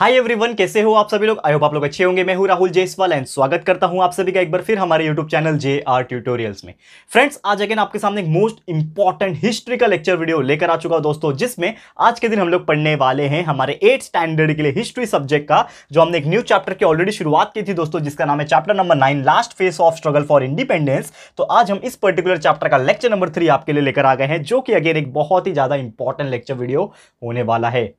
hi everyone कैसे हो आप सभी लोग आई होप आप लोग अच्छे होंगे मैं हूं राहुल जयसवाल एंड स्वागत करता हूं आप सभी का एक बार फिर हमारे YouTube channel J R tutorials में फ्रेंड्स आज अगेन आपके सामने एक मोस्ट इंपॉर्टेंट हिस्ट्री का लेक्चर वीडियो लेकर आ चुका हूं दोस्तों जिसमें आज के दिन हम लोग पढ़ने वाले हैं हमारे एट स्टैंडर्ड के लिए हिस्ट्री सब्जेक्ट का जो हमने एक न्यू चैप्टर की ऑलरेडी शुरुआत की थी दोस्तों जिसका नाम है chapter number nine last phase of struggle for independence तो आज हम इस पर्टिकुलर चैप्टर का लेक्चर नंबर थ्री आपके लिए लेकर आ गए हैं जो कि अगेन एक बहुत ही ज्यादा इंपॉर्टेंट लेक्चर वीडियो होने वाला है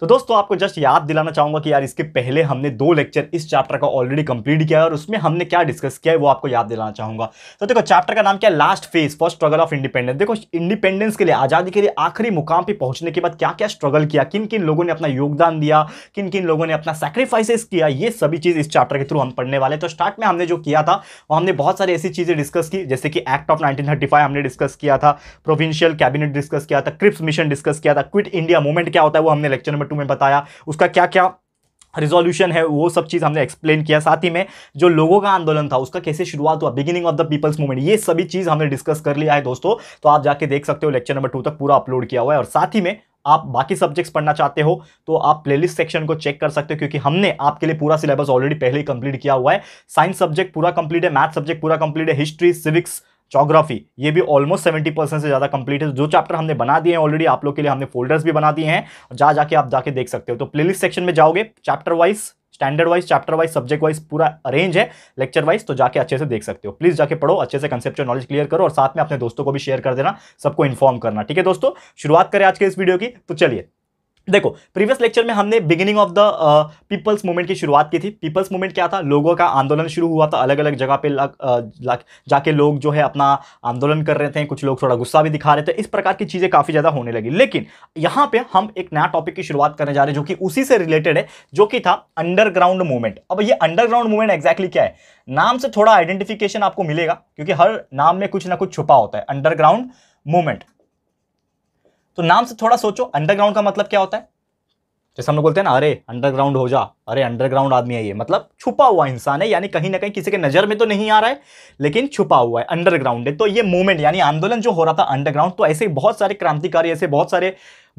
तो दोस्तों आपको जस्ट याद दिलाना चाहूंगा कि यार इसके पहले हमने दो लेक्चर इस चैप्टर का ऑलरेडी कंप्लीट किया है और उसमें हमने क्या डिस्कस किया है वो आपको याद दिलाना चाहूँगा तो देखो चैप्टर का नाम क्या है last phase for struggle of independence देखो इंडिपेंडेंस के लिए आज़ादी के लिए आखिरी मुकाम पर पहुंचने के बाद क्या क्या स्ट्रगल किया किन किन लोगों ने अपना योगदान दिया किन किन लोगों ने अपना सेक्रीफाइसेस किया ये सभी चीज़ इस चैप्टर के थ्रू हम पढ़ने वाले तो स्टार्ट में हमने जो किया था वो हमने बहुत सारी ऐसी चीज़ें डिस्कस की जैसे कि एक्ट ऑफ नाइनटीन हमने डिस्कस किया था प्रोविंशियल कैबिनेट डिस्कस किया था क्रिप्स मिशन डिस्कस किया था क्विट इंडिया मूवमेंट क्या होता है वो हमने लेक्चर नंबर टू में बताया उसका क्या क्या रिजोल्यूशन है वो सब चीज़ हमने एक्सप्लेन किया साथ ही में जो लोगों का आंदोलन था उसका कैसे शुरुआत हुआ beginning of the people's movement ये सभी चीज़ हमने डिस्कस कर लिया है दोस्तों तो आप जाके देख सकते हो लेक्चर नंबर टू तक पूरा अपलोड किया हुआ है और साथ ही में आप बाकी सब्जेक्ट्स पढ़ना चाहते हो तो आप प्लेलिस्ट सेक्शन को चेक कर सकते हो क्योंकि हमने आपके लिए पूरा सिलेबस ऑलरेडी पहले ही कंप्लीट किया हुआ है साइंस सब्जेक्ट पूरा कंप्लीट है मैथ सब्जेक्ट पूरा कंप्लीट है हिस्ट्री सिविक्स जोग्राफी ये भी ऑलमोस्ट सेवेंटी परसेंट से ज़्यादा कंप्लीट है जो चैप्टर हमने बना दिए हैं ऑलरेडी आप लोग के लिए हमने फोल्डर्स भी बना दिए हैं जा जाके आप जाके देख सकते हो तो प्लेलिस्ट सेक्शन में जाओगे chapter wise standard wise chapter wise subject wise पूरा अरेंज है लेक्चर वाइज तो जाके अच्छे से देख सकते हो प्लीज जाके पढ़ो अच्छे से कंसेप्ट नॉलेज क्लियर करो और साथ में अपने दोस्तों को भी शेयर कर देना सबको इन्फॉर्म करना ठीक है दोस्तों शुरुआत करें आज के इस वीडियो की तो चलिए देखो प्रीवियस लेक्चर में हमने beginning of the people's movement की शुरुआत की थी पीपल्स मूवमेंट क्या था लोगों का आंदोलन शुरू हुआ था अलग अलग जगह पे लग, uh, लग, जाके लोग जो है अपना आंदोलन कर रहे थे कुछ लोग थोड़ा गुस्सा भी दिखा रहे थे इस प्रकार की चीज़ें काफ़ी ज़्यादा होने लगी लेकिन यहाँ पर हम एक नया टॉपिक की शुरुआत करने जा रहे हैं जो कि उसी से रिलेटेड है जो कि था अंडरग्राउंड मूवमेंट अब ये अंडरग्राउंड मूवमेंट एक्जैक्टली क्या है नाम से थोड़ा आइडेंटिफिकेशन आपको मिलेगा क्योंकि हर नाम में कुछ ना कुछ छुपा होता है अंडरग्राउंड मूवमेंट तो नाम से थोड़ा सोचो अंडरग्राउंड का मतलब क्या होता है जैसे हम लोग बोलते हैं ना अरे अंडरग्राउंड हो जा अरे अंडरग्राउंड आदमी है ये मतलब छुपा हुआ इंसान है यानी कहीं ना कहीं किसी के नज़र में तो नहीं आ रहा है लेकिन छुपा हुआ है अंडरग्राउंड है तो ये मूवमेंट यानी आंदोलन जो हो रहा था अंडरग्राउंड तो ऐसे बहुत सारे क्रांतिकारी ऐसे बहुत सारे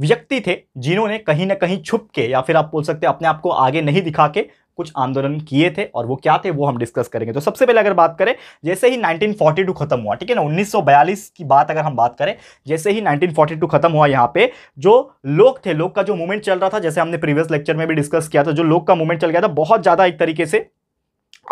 व्यक्ति थे जिन्होंने कहीं ना कहीं छुप के या फिर आप बोल सकते अपने आप को आगे नहीं दिखा के कुछ आंदोलन किए थे और वो क्या थे वो हम डिस्कस करेंगे तो सबसे पहले अगर बात करें जैसे ही 1942 खत्म हुआ ठीक है ना 1942 की बात अगर हम बात करें जैसे ही 1942 खत्म हुआ यहाँ पे जो लोग थे लोग का जो मूवमेंट चल रहा था जैसे हमने प्रीवियस लेक्चर में भी डिस्कस किया था जो लोग का मूवमेंट चल गया था बहुत ज़्यादा एक तरीके से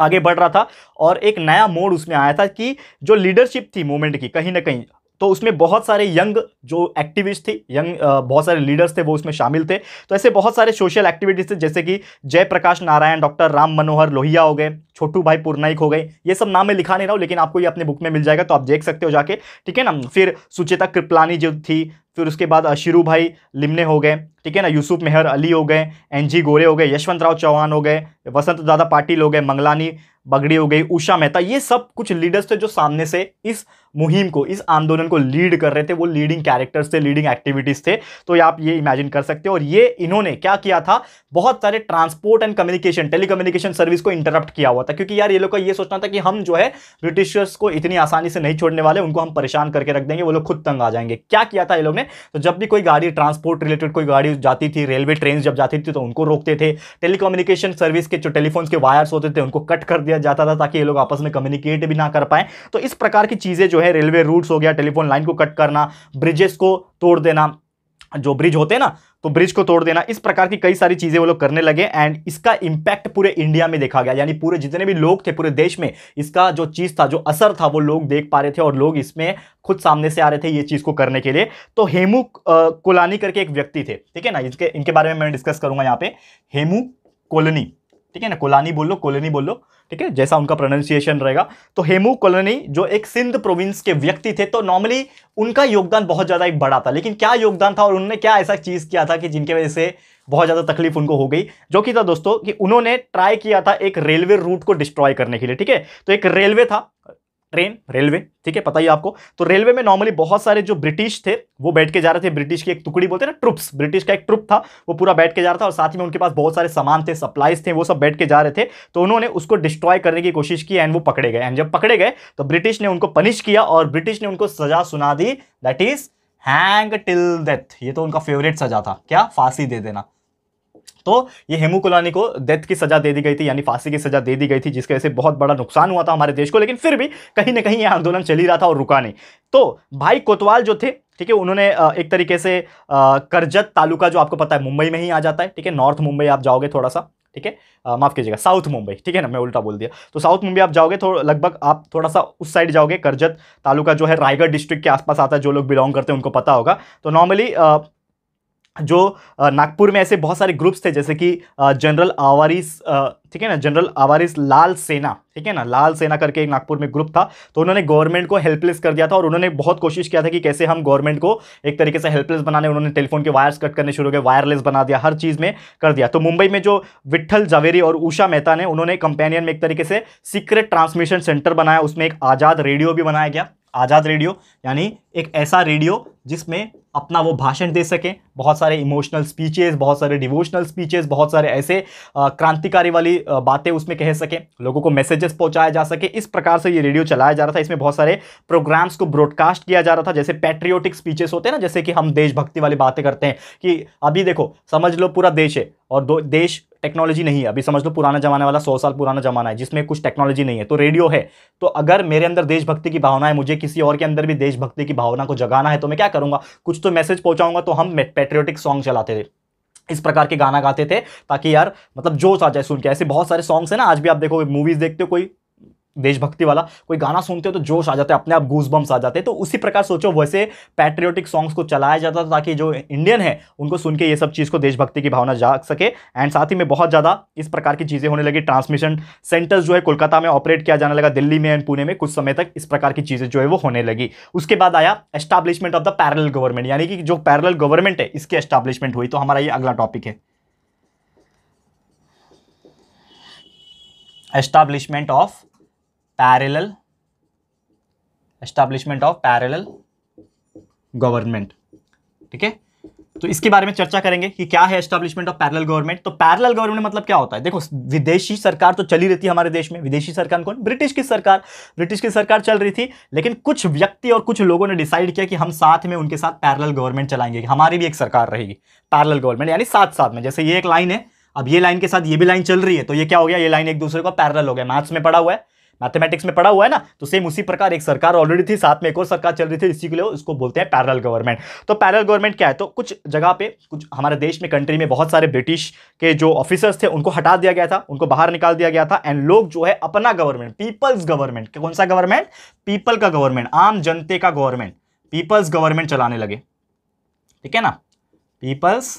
आगे बढ़ रहा था और एक नया मोड उसमें आया था कि जो लीडरशिप थी मूवमेंट की कहीं ना कहीं तो उसमें बहुत सारे यंग जो एक्टिविस्ट थे यंग बहुत सारे लीडर्स थे वो उसमें शामिल थे तो ऐसे बहुत सारे सोशल एक्टिविटीज़ थे जैसे कि जयप्रकाश नारायण डॉक्टर राम मनोहर लोहिया हो गए छोटू भाई पुरनाइक हो गए ये सब नाम मैं लिखा नहीं रहा हूँ लेकिन आपको ये अपने बुक में मिल जाएगा तो आप देख सकते हो जाके ठीक है ना फिर सुचेता कृपलानी जो थी फिर उसके बाद शिरू भाई लिमने हो गए ठीक है ना यूसुफ मेहर अली हो गए एन जी गोरे हो गए यशवंत राव चौहान हो गए वसंत दादा पाटिल हो गए मंगलानी बगड़ी हो गई उषा मेहता ये सब कुछ लीडर्स थे जो सामने से इस मुहिम को इस आंदोलन को लीड कर रहे थे वो लीडिंग कैरेक्टर्स थे लीडिंग एक्टिविटीज़ थे तो आप ये इमेजिन कर सकते हो और ये इन्होंने क्या किया था बहुत सारे transport and communication telecommunication service को इंटरप्ट किया हुआ था क्योंकि यार ये लोग का ये सोचना था कि हम जो है ब्रिटिशर्स को इतनी आसानी से नहीं छोड़ने वाले उनको हम परेशान करके रख देंगे वो लोग खुद तंग आ जाएंगे क्या किया था ये लोग ने तो जब भी कोई गाड़ी ट्रांसपोर्ट रिलेटेड कोई गाड़ी जाती थी रेलवे ट्रेन जब जाती थी तो उनको रोकते थे टेलीकम्युनिकेशन सर्विस के जो टेलीफोन के वायर्स होते थे उनको कट कर दिया जाता था ताकि ये लोग आपस में कम्युनिकेट भी ना कर पाए तो इस प्रकार की चीज़ें जो है है रेलवे रूट्स हो गया टेलीफोन लाइन को कट करना ब्रिजेस को तोड़ देना जो ब्रिज होते हैं ना तो ब्रिज को तोड़ देना इस प्रकार की कई सारी चीजें वो लोग करने लगे एंड इसका इंपैक्ट पूरे इंडिया में देखा गया यानी पूरे जितने भी लोग थे पूरे देश में इसका जो चीज था जो असर था वो लोग देख पा रहे थे और लोग इसमें खुद सामने से आ रहे थे ये चीज को करने के लिए तो हेमू कोलानी करके एक व्यक्ति थे ठीक है ना इसके इनके बारे में मैं डिस्कस करूंगा यहाँ पे हेमू कोलनी ठीक है ना कोलानी बोल लो कोलोनी बोल लो ठीक है जैसा उनका प्रोनाउंसिएशन रहेगा तो हेमू कोलोनी जो एक सिंध प्रोविंस के व्यक्ति थे तो नॉर्मली उनका योगदान बहुत ज़्यादा एक बड़ा था लेकिन क्या योगदान था और उन्होंने क्या ऐसा चीज़ किया था कि जिनकी वजह से बहुत ज़्यादा तकलीफ उनको हो गई जो कि था दोस्तों कि उन्होंने ट्राई किया था एक रेलवे रूट को डिस्ट्रॉय करने के लिए ठीक है तो एक रेलवे था ट्रेन रेलवे ठीक है पता ही आपको तो रेलवे में नॉर्मली बहुत सारे जो ब्रिटिश थे वो बैठ के जा रहे थे ब्रिटिश की एक टुकड़ी बोलते हैं ना ट्रुप्स ब्रिटिश का एक ट्रुप था वो पूरा बैठ के जा रहा था और साथ ही में उनके पास बहुत सारे सामान थे सप्लाईज थे वो सब बैठ के जा रहे थे तो उन्होंने उसको डिस्ट्रॉय करने की कोशिश की एंड वो पकड़े गए एंड जब पकड़े गए तो ब्रिटिश ने उनको पनिश किया और ब्रिटिश ने उनको सजा सुना दी that is hang till death ये तो उनका फेवरेट सजा था क्या फांसी दे देना तो ये हेमू कुलानी को डेथ की सजा दे दी गई थी यानी फांसी की सजा दे दी गई थी जिसकी वजह से बहुत बड़ा नुकसान हुआ था हमारे देश को लेकिन फिर भी कहीं ना कहीं ये आंदोलन चल ही रहा था और रुका नहीं तो भाई कोतवाल जो थे ठीक है उन्होंने एक तरीके से करजत तालुका जो आपको पता है मुंबई में ही आ जाता है ठीक है नॉर्थ मुंबई आप जाओगे थोड़ा सा ठीक है माफ़ कीजिएगा साउथ मुंबई ठीक है ना मैं उल्टा बोल दिया तो साउथ मुंबई आप जाओगे थोड़ा लगभग आप थोड़ा सा उस साइड जाओगे करजत तालुका जो है रायगढ़ डिस्ट्रिक्ट के आसपास आता है जो लोग बिलोंग करते हैं उनको पता होगा तो नॉर्मली जो नागपुर में ऐसे बहुत सारे ग्रुप्स थे जैसे कि जनरल आवारिस ठीक है ना जनरल आवारिस लाल सेना ठीक है ना लाल सेना करके एक नागपुर में ग्रुप था तो उन्होंने गवर्नमेंट को हेल्पलेस कर दिया था और उन्होंने बहुत कोशिश किया था कि कैसे हम गवर्नमेंट को एक तरीके से हेल्पलेस बनाने उन्होंने टेलीफोन के वायर्स कट करने शुरू गए वायरलेस बना दिया हर चीज़ में कर दिया तो मुंबई में जो विट्ठल जावेरी और उषा मेहता ने उन्होंने कंपेनियन में एक तरीके से सीक्रेट ट्रांसमिशन सेंटर बनाया उसमें एक आज़ाद रेडियो भी बनाया गया आज़ाद रेडियो यानी एक ऐसा रेडियो जिसमें अपना वो भाषण दे सकें बहुत सारे इमोशनल स्पीचेस बहुत सारे डिवोशनल स्पीचेस बहुत सारे ऐसे क्रांतिकारी वाली बातें उसमें कह सकें लोगों को मैसेजेस पहुंचाया जा सके इस प्रकार से ये रेडियो चलाया जा रहा था इसमें बहुत सारे प्रोग्राम्स को ब्रॉडकास्ट किया जा रहा था जैसे पैट्रियोटिक स्पीचेस होते हैं ना जैसे कि हम देशभक्ति वाली बातें करते हैं कि अभी देखो समझ लो पूरा देश है और दो देश टेक्नोलॉजी नहीं है अभी समझ लो पुराना जमाने वाला सौ साल पुराना जमाना है जिसमें कुछ टेक्नोलॉजी नहीं है तो रेडियो है तो अगर मेरे अंदर देशभक्ति की भावना है मुझे किसी और के अंदर भी देशभक्ति की भावना को जगाना है तो मैं क्या करूंगा कुछ तो मैसेज पहुंचाऊंगा तो हम पेट्रियोटिक सॉन्ग चलाते थे इस प्रकार के गाना गाते थे ताकि यार मतलब जोश आ जाए सुन के ऐसे बहुत सारे सॉन्ग्स हैं ना आज भी आप देखो मूवीज देखते हो कोई देशभक्ति वाला कोई गाना सुनते हो तो जोश आ जाते हैं अपने आप गूस बम्स आ जाते हैं तो उसी प्रकार सोचो वैसे पैट्रियोटिक सॉन्ग्स को चलाया जाता था ताकि जो इंडियन है उनको सुन के ये सब चीज़ को देशभक्ति की भावना जाग सके एंड साथ ही में बहुत ज़्यादा इस प्रकार की चीज़ें होने लगी ट्रांसमिशन सेंटर्स जो है कोलकाता में ऑपरेट किया जाने लगा दिल्ली में एंड पुणे में कुछ समय तक इस प्रकार की चीज़ें जो है वो होने लगी उसके बाद आया establishment of the parallel government यानी कि जो पैरल गवर्नमेंट है इसकी एस्टैब्लिशमेंट हुई तो हमारा ये अगला टॉपिक है establishment of parallel establishment of parallel government ठीक है तो इसके बारे में चर्चा करेंगे कि क्या है एस्टैब्लिशमेंट ऑफ पैरेलल गवर्नमेंट तो पैरेलल गवर्नमेंट मतलब क्या होता है देखो विदेशी सरकार तो चली रहती है हमारे देश में विदेशी सरकार कौन ब्रिटिश की सरकार ब्रिटिश की सरकार चल रही थी लेकिन कुछ व्यक्ति और कुछ लोगों ने डिसाइड किया कि हम साथ में उनके साथ पैरेलल गवर्नमेंट चलाएंगे हमारी भी एक सरकार रहेगी पैरेलल गवर्नमेंट यानी साथ साथ में जैसे ये एक लाइन है अब ये लाइन के साथ ये भी लाइन चल रही है तो ये क्या हो गया ये लाइन एक दूसरे को पैरेलल हो गया मैथ्स में पड़ा हुआ है मैथमेटिक्स में पढ़ा हुआ है ना तो सेम उसी प्रकार एक सरकार ऑलरेडी थी साथ में एक और सरकार चल रही थी इसी के लिए उसको बोलते हैं पैरल गवर्नमेंट तो पैरल गवर्नमेंट क्या है तो कुछ जगह पे कुछ हमारे देश में कंट्री में बहुत सारे ब्रिटिश के जो ऑफिसर्स थे उनको हटा दिया गया था उनको बाहर निकाल दिया गया था एंड लोग जो है अपना गवर्नमेंट पीपल्स गवर्नमेंट कौन सा गवर्नमेंट पीपल का गवर्नमेंट आम जनते का गवर्नमेंट पीपल्स गवर्नमेंट चलाने लगे ठीक है ना पीपल्स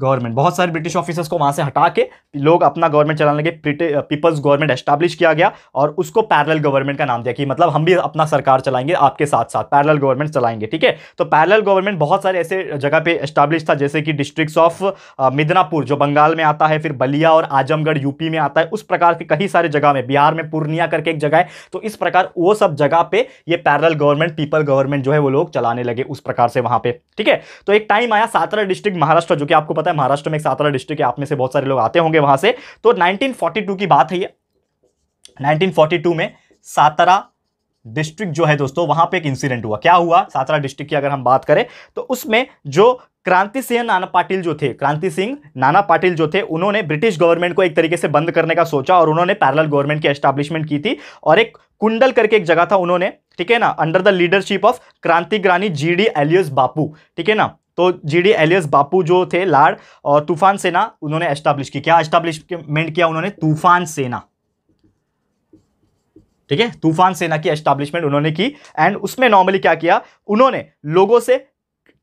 गवर्नमेंट बहुत सारे ब्रिटिश ऑफिसर्स को वहाँ से हटा के लोग अपना गवर्नमेंट चलाने लगे पीपल्स गवर्नमेंट एस्टैब्लिश किया गया और उसको पैरल गवर्नमेंट का नाम दिया कि मतलब हम भी अपना सरकार चलाएंगे आपके साथ साथ पैरल गवर्नमेंट चलाएंगे ठीक है तो पैरल गवर्नमेंट बहुत सारे ऐसे जगह पे एस्टैब्लिश था जैसे कि डिस्ट्रिक्ट ऑफ मिदनापुर जो बंगाल में आता है फिर बलिया और आजमगढ़ यूपी में आता है उस प्रकार के कई सारे जगह में बिहार में पूर्णिया करके एक जगह है तो इस प्रकार वो सब जगह पे ये पैरल गवर्नमेंट पीपल गवर्नमेंट जो है वो लोग चलाने लगे उस प्रकार से वहाँ पे ठीक है तो एक टाइम आया सातरा डिस्ट्रिक्ट महाराष्ट्र जो कि आपको पता है महाराष्ट्र में एक सातारा डिस्ट्रिक्ट है आप में से बहुत सारे लोग आते होंगे वहां से तो 1942 की बात है ये 1942 में सातारा डिस्ट्रिक्ट जो है दोस्तों वहां पे एक इंसिडेंट हुआ क्या हुआ सातारा डिस्ट्रिक्ट की अगर हम बात करें तो उसमें जो क्रांति सिंह नाना पाटिल जो थे क्रांति सिंह नाना पाटिल जो थे उन्होंने ब्रिटिश गवर्नमेंट को एक तरीके से बंद करने का सोचा और उन्होंने पैरल गवर्नमेंट की एस्टैब्लिशमेंट की थी और एक कुंडल करके एक जगह था उन्होंने ठीक है ना अंडर द लीडरशिप ऑफ क्रांतिग्रानी जी डी एलियस बापू ठीक है ना तो जीडी एलियस बापू जो थे लाड और तूफान सेना उन्होंने एस्टाब्लिश की क्या एस्टाब्लिशमेंट किया उन्होंने तूफान सेना ठीक है तूफान सेना की एस्टाब्लिशमेंट उन्होंने की एंड उसमें नॉर्मली क्या किया उन्होंने लोगों से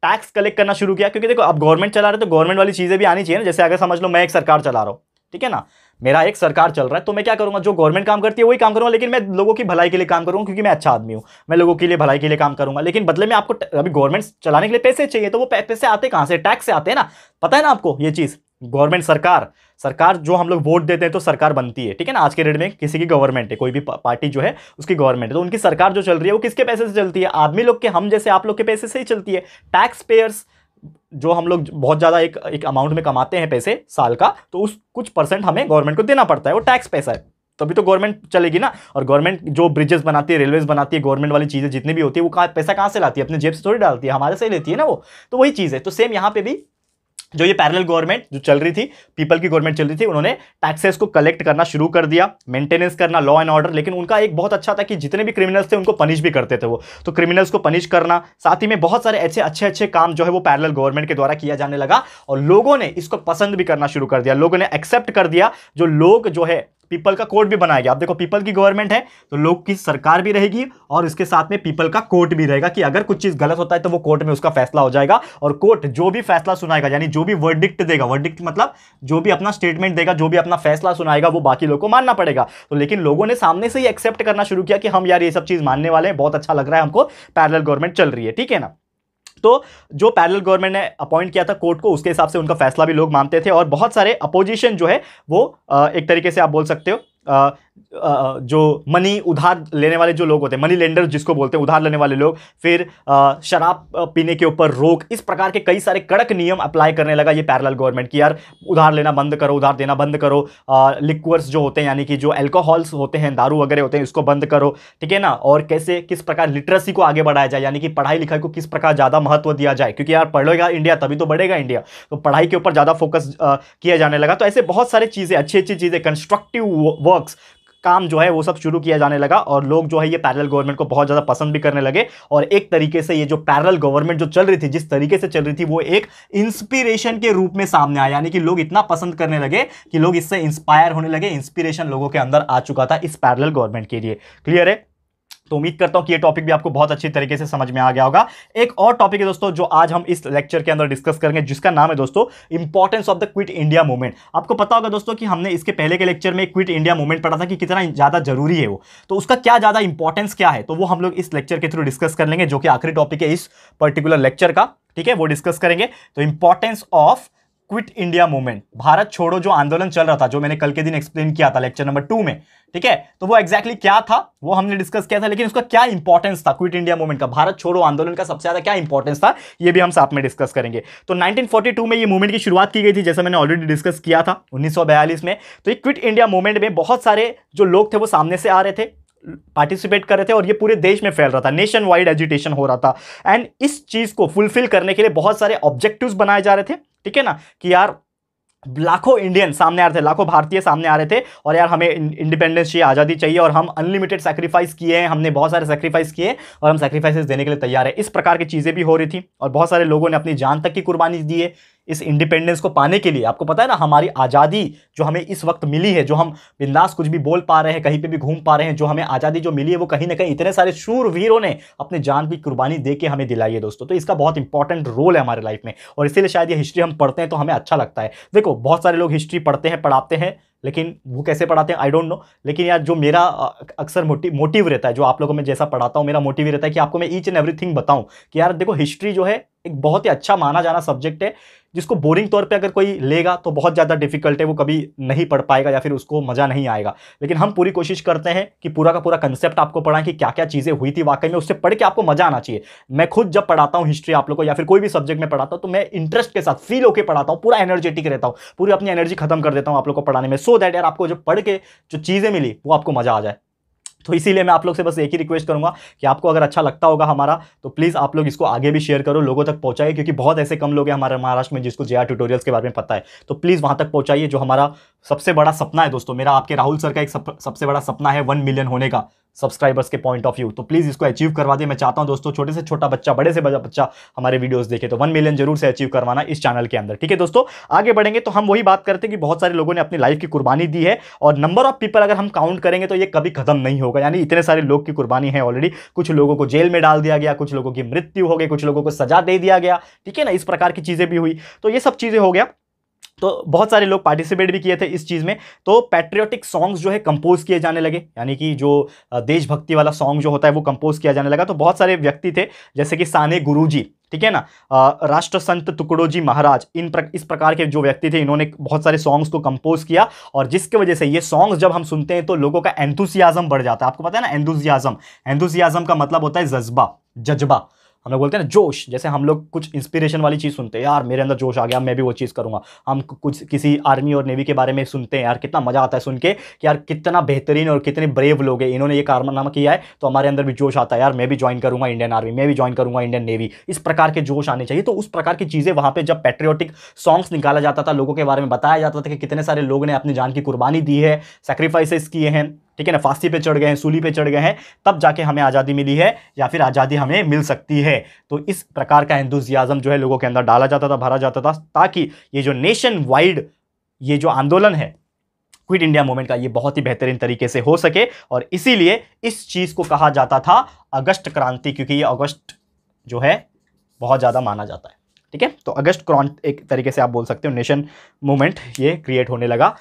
टैक्स कलेक्ट करना शुरू किया क्योंकि देखो अब गवर्नमेंट चला रहे तो गवर्नमेंट वाली चीज़ें भी आनी चाहिए ना जैसे अगर समझ लो मैं एक सरकार चला रहा हूं ठीक है ना मेरा एक सरकार चल रहा है तो मैं क्या करूँगा जो गवर्नमेंट काम करती है वही काम करूँगा लेकिन मैं लोगों की भलाई के लिए काम करूंगा क्योंकि मैं अच्छा आदमी हूँ मैं लोगों के लिए भलाई के लिए काम करूँगा लेकिन बदले में आपको अभी गवर्नमेंट चलाने के लिए पैसे चाहिए तो वो पैसे आते कहाँ से टैक्स से आते हैं ना पता है ना आपको ये चीज़ गवर्नमेंट सरकार सरकार जो हम लोग वोट देते हैं तो सरकार बनती है ठीक है ना आज के डेट में किसी की गवर्नमेंट है कोई भी पार्टी जो है उसकी गवर्नमेंट है तो उनकी सरकार जो चल रही है वो किसके पैसे से चलती है आदमी लोग के हम जैसे आप लोग के पैसे से ही चलती है टैक्स पेयर्स जो हम लोग बहुत ज़्यादा एक एक अमाउंट में कमाते हैं पैसे साल का तो उस कुछ परसेंट हमें गवर्नमेंट को देना पड़ता है वो टैक्स पैसा है तभी तो गवर्नमेंट चलेगी ना और गवर्नमेंट जो ब्रिजेस बनाती है रेलवेज बनाती है गवर्नमेंट वाली चीज़ें जितनी भी होती है वो कहाँ पैसा कहाँ से लाती है अपने जेब से थोड़ी डालती है हमारे से लेती है ना वो तो वही चीज़ है तो सेम यहाँ पर भी जो ये पैरेलल गवर्नमेंट जो चल रही थी पीपल की गवर्नमेंट चल रही थी उन्होंने टैक्सेस को कलेक्ट करना शुरू कर दिया मेंटेनेंस करना लॉ एंड ऑर्डर लेकिन उनका एक बहुत अच्छा था कि जितने भी क्रिमिनल्स थे उनको पनिश भी करते थे वो तो क्रिमिनल्स को पनिश करना साथ ही में बहुत सारे ऐसे अच्छे अच्छे काम जो है वो पैरल गवर्नमेंट के द्वारा किया जाने लगा और लोगों ने इसको पसंद भी करना शुरू कर दिया लोगों ने एक्सेप्ट कर दिया जो लोग जो है पीपल का कोर्ट भी बनाया गया आप देखो पीपल की गवर्नमेंट है तो लोग की सरकार भी रहेगी और इसके साथ में पीपल का कोर्ट भी रहेगा कि अगर कुछ चीज़ गलत होता है तो वो कोर्ट में उसका फैसला हो जाएगा और कोर्ट जो भी फैसला सुनाएगा यानी जो भी वर्डिक्ट देगा वर्डिक्ट मतलब जो भी अपना स्टेटमेंट देगा जो भी अपना फैसला सुनाएगा वो बाकी लोग को मानना पड़ेगा तो लेकिन लोगों ने सामने से ही एक्सेप्ट करना शुरू किया कि हम यार ये सब चीज़ मानने वाले हैं बहुत अच्छा लग रहा है हमको पैरल गवर्नमेंट चल रही है ठीक है ना तो जो पैरल गवर्नमेंट ने अपॉइंट किया था कोर्ट को उसके हिसाब से उनका फैसला भी लोग मानते थे और बहुत सारे अपोजिशन जो है वो एक तरीके से आप बोल सकते हो जो मनी उधार लेने वाले जो लोग होते हैं मनी लेंडर जिसको बोलते हैं उधार लेने वाले लोग फिर शराब पीने के ऊपर रोक इस प्रकार के कई सारे कड़क नियम अप्लाई करने लगा ये पैरल गवर्नमेंट की यार उधार लेना बंद करो उधार देना बंद करो लिक्वर्स जो होते हैं यानी कि जो एल्कोहल्स होते हैं दारू वगैरह होते हैं इसको बंद करो ठीक है ना और कैसे किस प्रकार लिटरेसी को आगे बढ़ाया जाए यानी कि पढ़ाई लिखाई को किस प्रकार ज़्यादा महत्व दिया जाए क्योंकि यार पढ़ेगा इंडिया तभी तो बढ़ेगा इंडिया तो पढ़ाई के ऊपर ज़्यादा फोकस किया जाने लगा तो ऐसे बहुत सारी चीज़ें अच्छी अच्छी चीज़ें कंस्ट्रक्टिव वर्क्स काम जो है वो सब शुरू किया जाने लगा और लोग जो है ये पैरल गवर्नमेंट को बहुत ज़्यादा पसंद भी करने लगे और एक तरीके से ये जो पैरल गवर्नमेंट जो चल रही थी जिस तरीके से चल रही थी वो एक इंस्पिरेशन के रूप में सामने आया यानी कि लोग इतना पसंद करने लगे कि लोग इससे इंस्पायर होने लगे इंस्पिरेशन लोगों के अंदर आ चुका था इस पैरल गवर्नमेंट के लिए क्लियर है तो उम्मीद करता हूं कि ये टॉपिक भी आपको बहुत अच्छी तरीके से समझ में आ गया होगा एक और टॉपिक है दोस्तों जो आज हम इस लेक्चर के अंदर डिस्कस करेंगे जिसका नाम है दोस्तों importance of the quit India movement आपको पता होगा दोस्तों कि हमने इसके पहले के लेक्चर में क्विट इंडिया मूवमेंट पढ़ा था कि कितना ज़्यादा जरूरी है वो तो उसका क्या ज़्यादा इंपॉर्टेंस क्या है तो वो हम लोग इस लेक्चर के थ्रू डिस्कस कर लेंगे जो कि आखिरी टॉपिक है इस पर्टिकुलर लेक्चर का ठीक है वो डिस्कस करेंगे तो importance of quit India movement Bharat छोड़ो जो आंदोलन चल रहा था जो मैंने कल के दिन एक्सप्लेन किया था लेक्चर नंबर टू में ठीक है तो वो एक्जैक्टली exactly क्या था वो हमने डिस्कस किया था लेकिन उसका क्या इंपॉर्टेंस था क्विट इंडिया मूवमेंट का भारत छोड़ो आंदोलन का सबसे ज्यादा क्या इंपॉर्टेंस था ये भी हम साथ में डिस्कस करेंगे तो 1942 में ये मूवमेंट की शुरुआत की गई थी जैसे मैंने ऑलरेडी डिस्कस किया था उन्नीस में तो ये क्विट इंडिया मूवमेंट में बहुत सारे जो लोग थे वो सामने से आ रहे थे पार्टिसिपेट कर रहे थे और ये पूरे देश में फैल रहा था नेशन वाइड एजुटेशन हो रहा था एंड इस चीज़ को फुलफिल करने के लिए बहुत सारे ऑब्जेक्टिव्स बनाए जा रहे थे ठीक है ना कि यार लाखों इंडियन सामने आ रहे थे लाखों भारतीय सामने आ रहे थे और यार हमें इंडिपेंडेंस चाहिए आज़ादी चाहिए और हम अनलिमिटेड सेक्रीफाइस किए हैं हमने बहुत सारे सेक्रीफाइस किए और हम सेक्रीफाइसेस देने के लिए तैयार है इस प्रकार की चीज़ें भी हो रही थी और बहुत सारे लोगों ने अपनी जान तक की कुर्बानी दी है इस इंडिपेंडेंस को पाने के लिए आपको पता है ना हमारी आज़ादी जो हमें इस वक्त मिली है जो हम बिंदास कुछ भी बोल पा रहे हैं कहीं पे भी घूम पा रहे हैं जो हमें आज़ादी जो मिली है वो कहीं ना कहीं इतने सारे शूर वीरों ने अपने जान की कुर्बानी दे के हमें दिलाई है दोस्तों तो इसका बहुत इंपॉर्टेंट रोल है हमारे लाइफ में और इसीलिए शायद ये हिस्ट्री हम पढ़ते हैं तो हमें अच्छा लगता है देखो बहुत सारे लोग हिस्ट्री पढ़ते हैं पढ़ाते हैं लेकिन वो कैसे पढ़ाते हैं आई डोंट नो लेकिन यार जो मेरा अक्सर मोटिव मोटिव रहता है जो आप लोगों में जैसा पढ़ाता हूँ मेरा मोटिव रहता है कि आपको मैं ईच एंड एवरीथिंग बताऊँ कि यार देखो हिस्ट्री जो है एक बहुत ही अच्छा माना जाना सब्जेक्ट है जिसको बोरिंग तौर पे अगर कोई लेगा तो बहुत ज़्यादा डिफिकल्ट है वो कभी नहीं पढ़ पाएगा या फिर उसको मज़ा नहीं आएगा लेकिन हम पूरी कोशिश करते हैं कि पूरा का पूरा कंसेप्ट आपको पढ़ाएं कि क्या क्या चीज़ें हुई थी वाकई में उससे पढ़ के आपको मज़ा आना चाहिए मैं खुद जब पढ़ाता हूँ हिस्ट्री आप लोग को या फिर कोई भी सब्जेक्ट में पढ़ाता हूँ तो मैं इंटरेस्ट के साथ फील होकर पढ़ाता हूँ पूरा एनर्जेटिक रहता हूँ पूरी अपनी एनर्जी खत्म कर देता हूँ आप लोग को पढ़ाने में सो सो दैट यार आपको जो पढ़ के जो चीज़ें मिली वो आपको मज़ा आ जाए तो इसीलिए मैं आप लोग से बस एक ही रिक्वेस्ट करूंगा कि आपको अगर अच्छा लगता होगा हमारा तो प्लीज़ आप लोग इसको आगे भी शेयर करो लोगों तक पहुंचाइए क्योंकि बहुत ऐसे कम लोग हैं हमारे महाराष्ट्र में जिसको जे ट्यूटोरियल्स के बारे में पता है तो प्लीज़ वहां तक पहुंचाइए जो हमारा सबसे बड़ा सपना है दोस्तों मेरा आपके राहुल सर का एक सब, सबसे बड़ा सपना है वन मिलियन होने का सब्सक्राइबर्स के पॉइंट ऑफ व्यू तो प्लीज़ इसको अचीव करवा दे मैं चाहता हूं दोस्तों छोटे से छोटा बच्चा बड़े से बड़ा बच्चा हमारे वीडियोस देखे तो वन मिलियन जरूर से अचीव करवाना इस चैनल के अंदर ठीक है दोस्तों आगे बढ़ेंगे तो हम वही बात करते हैं कि बहुत सारे लोगों ने अपनी लाइफ की कुर्बानी दी है और नंबर ऑफ पीपल अगर हम काउंट करेंगे तो ये कभी खत्म नहीं होगा यानी इतने सारे लोग की कुर्बानी है ऑलरेडी कुछ लोगों को जेल में डाल दिया गया कुछ लोगों की मृत्यु हो गई कुछ लोगों को सजा दे दिया गया ठीक है ना इस प्रकार की चीज़ें भी हुई तो ये सब चीज़ें हो गया तो बहुत सारे लोग पार्टिसिपेट भी किए थे इस चीज़ में तो पैट्रियोटिक सॉन्ग्स जो है कंपोज किए जाने लगे यानी कि जो देशभक्ति वाला सॉन्ग जो होता है वो कंपोज किया जाने लगा तो बहुत सारे व्यक्ति थे जैसे कि साने गुरु ठीक है ना राष्ट्र संत जी महाराज इन प्र, इस प्रकार के जो व्यक्ति थे इन्होंने बहुत सारे सॉन्ग्स को कंपोज किया और जिसके वजह से ये सॉन्ग्स जब हम सुनते हैं तो लोगों का एंथुसियाज़म बढ़ जाता है आपको पता है ना एंथुसियाज़म एंथुसियाज़म का मतलब होता है जज्बा जज्बा हम लोग बोलते हैं ना जोश जैसे हम लोग कुछ इंस्पिरेशन वाली चीज़ सुनते हैं यार मेरे अंदर जोश आ गया मैं भी वो चीज़ करूँगा हम कुछ किसी आर्मी और नेवी के बारे में सुनते हैं यार कितना मज़ा आता है सुन के कि यार कितना बेहतरीन और कितने ब्रेव लोग हैं इन्होंने ये कारनामा किया है तो हमारे अंदर भी जोश आता है यार मैं भी ज्वाइन करूँगा इंडियन आर्मी मैं भी ज्वाइन करूँगा इंडियन नेवी इस प्रकार के जोश आने चाहिए तो उस प्रकार की चीज़ें वहाँ पर जब पेट्रियोटिक सॉन्ग्स निकाला जाता था लोगों के बारे में बताया जाता था कि कितने सारे लोगों ने अपनी जान की कुर्बानी दी है सेक्रीफाइसेस किए हैं ठीक है ना फांसी पे चढ़ गए हैं सूली पे चढ़ गए हैं तब जाके हमें आज़ादी मिली है या फिर आज़ादी हमें मिल सकती है तो इस प्रकार का हिंदुजियाज़म जो है लोगों के अंदर डाला जाता था भरा जाता था ताकि ये जो नेशन वाइड ये जो आंदोलन है क्विट इंडिया मूवमेंट का ये बहुत ही बेहतरीन तरीके से हो सके और इसीलिए इस चीज़ को कहा जाता था अगस्त क्रांति क्योंकि ये अगस्त जो है बहुत ज़्यादा माना जाता है ठीक है तो अगस्त क्रांति एक तरीके से आप बोल सकते हो नेशन मूवमेंट ये क्रिएट होने लगा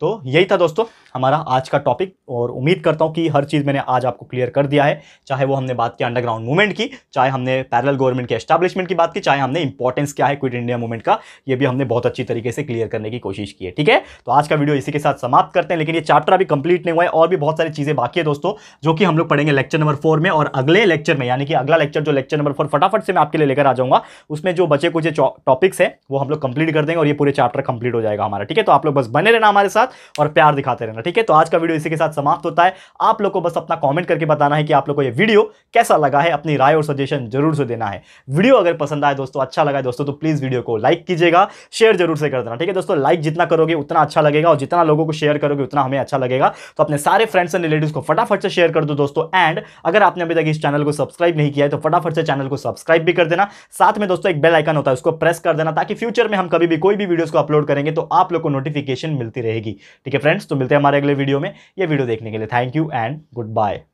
तो यही था दोस्तों हमारा आज का टॉपिक और उम्मीद करता हूँ कि हर चीज़ मैंने आज आपको क्लियर कर दिया है चाहे वो हमने बात की अंडरग्राउंड मूवमेंट की चाहे हमने पैरल गवर्नमेंट के एस्टैब्लिशमेंट की बात की चाहे हमने इंपॉर्टेंस क्या है क्विट इंडिया मूवमेंट का ये भी हमने बहुत अच्छी तरीके से क्लियर करने की कोशिश की है ठीक है तो आज का वीडियो इसी के साथ समाप्त करते हैं लेकिन ये चैप्टर अभी कंप्लीट नहीं हुआ है और भी बहुत सारी चीज़ें बाकी है दोस्तों जो कि हम लोग पढ़ेंगे लेक्चर नंबर फोर में और अगले लेक्चर में यानी कि अगला लेक्चर जो लेक्चर नंबर फोर फटाफट से मैं आपके लिए लेकर आ जाऊंगा उसमें जो बचे कुछ टॉपिक्स हैं वो हम लोग कंप्लीट कर देंगे और ये पूरे चैप्टर कंप्लीट हो जाएगा हमारा ठीक है तो आप लोग बस बने रहना हमारे साथ और प्यार दिखाते रहना ठीक है तो आज का वीडियो इसी के साथ समाप्त होता है आप लोग को बस अपना कॉमेंट करके बताना है कि आप लोग को यह वीडियो कैसा लगा है अपनी राय और सजेशन जरूर से देना है वीडियो अगर पसंद आए दोस्तों अच्छा लगा दोस्तों तो प्लीज़ वीडियो को लाइक कीजिएगा शेयर जरूर से कर देना ठीक है दोस्तों लाइक जितना करोगे उतना अच्छा लगेगा और जितना लोगों को शेयर करोगे उतना हमें अच्छा लगेगा तो अपने सारे फ्रेंड्स एंड रिलेटिव को फटाफट से शेयर कर दो दोस्तों एंड अगर आपने अभी तक इस चैनल को सब्सक्राइब नहीं किया है तो फटाफट से चैनल को सब्सक्राइब भी कर देना साथ में दोस्तों एक बेल आइकन होता है उसको प्रेस कर देना ताकि फ्यूचर में हम कभी भी कोई भी वीडियोस को अपलोड करेंगे तो आप लोग को नोटिफिकेशन मिलती रहेगी ठीक है फ्रेंड्स तो मिलते हैं हमारे अगले वीडियो में ये वीडियो देखने के लिए thank you and good bye